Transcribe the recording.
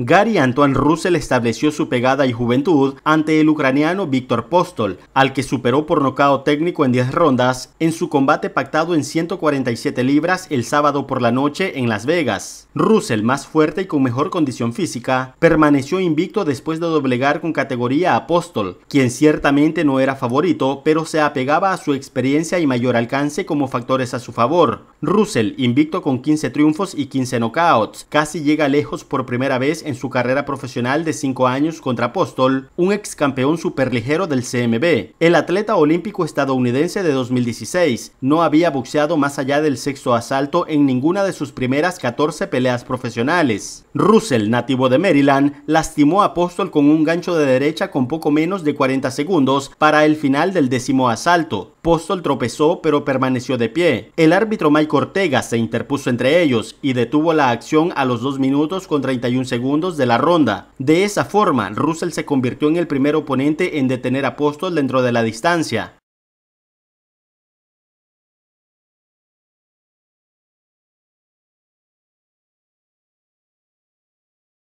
Gary Antoine Russell estableció su pegada y juventud ante el ucraniano Víctor Postol, al que superó por nocao técnico en 10 rondas en su combate pactado en 147 libras el sábado por la noche en Las Vegas. Russell, más fuerte y con mejor condición física, permaneció invicto después de doblegar con categoría a Postol, quien ciertamente no era favorito, pero se apegaba a su experiencia y mayor alcance como factores a su favor. Russell, invicto con 15 triunfos y 15 knockouts, casi llega lejos por primera vez en su carrera profesional de 5 años contra Apostol, un ex campeón superligero del CMB. El atleta olímpico estadounidense de 2016 no había boxeado más allá del sexto asalto en ninguna de sus primeras 14 peleas profesionales. Russell, nativo de Maryland, lastimó a Apóstol con un gancho de derecha con poco menos de 40 segundos para el final del décimo asalto. Postol tropezó pero permaneció de pie. El árbitro Mike Ortega se interpuso entre ellos y detuvo la acción a los 2 minutos con 31 segundos de la ronda. De esa forma, Russell se convirtió en el primer oponente en detener a Apóstol dentro de la distancia.